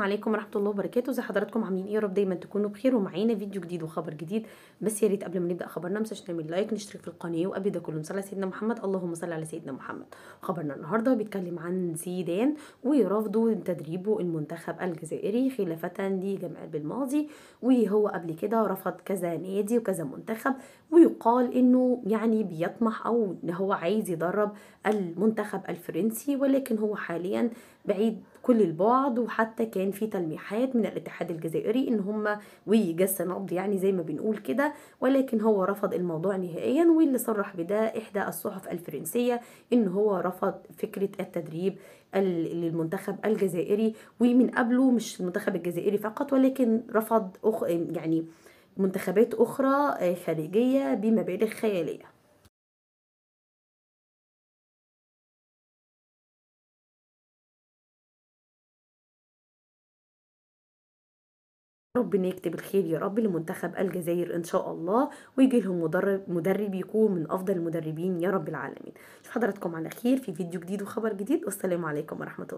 عليكم ورحمه الله وبركاته ازي حضراتكم عاملين ايه يا رب دايما تكونوا بخير ومعانا فيديو جديد وخبر جديد بس يا ريت قبل ما نبدا خبرنا ما تنسوش نعمل لايك نشترك في القناه وقبل ده كله نصلي على سيدنا محمد اللهم صل على سيدنا محمد خبرنا النهارده بيتكلم عن زيدان ويرفضوا تدريبه المنتخب الجزائري خلافه لجمال بالماضي وهو قبل كده رفض كذا نادي وكذا منتخب ويقال انه يعني بيطمح او ان هو عايز يدرب المنتخب الفرنسي ولكن هو حاليا بعيد كل البعد وحتى كان كان في تلميحات من الاتحاد الجزائري ان هم ويجس نبض يعني زي ما بنقول كده ولكن هو رفض الموضوع نهائيا واللي صرح بده احدى الصحف الفرنسيه ان هو رفض فكره التدريب للمنتخب الجزائري ومن قبله مش المنتخب الجزائري فقط ولكن رفض أخ يعني منتخبات اخرى آه، خارجيه بمبالغ خياليه ربنا يكتب الخير يا رب لمنتخب الجزائر ان شاء الله ويجي لهم مدرب مدرب يكون من افضل المدربين يا رب العالمين اشوف حضراتكم على خير في فيديو جديد وخبر جديد والسلام عليكم ورحمه الله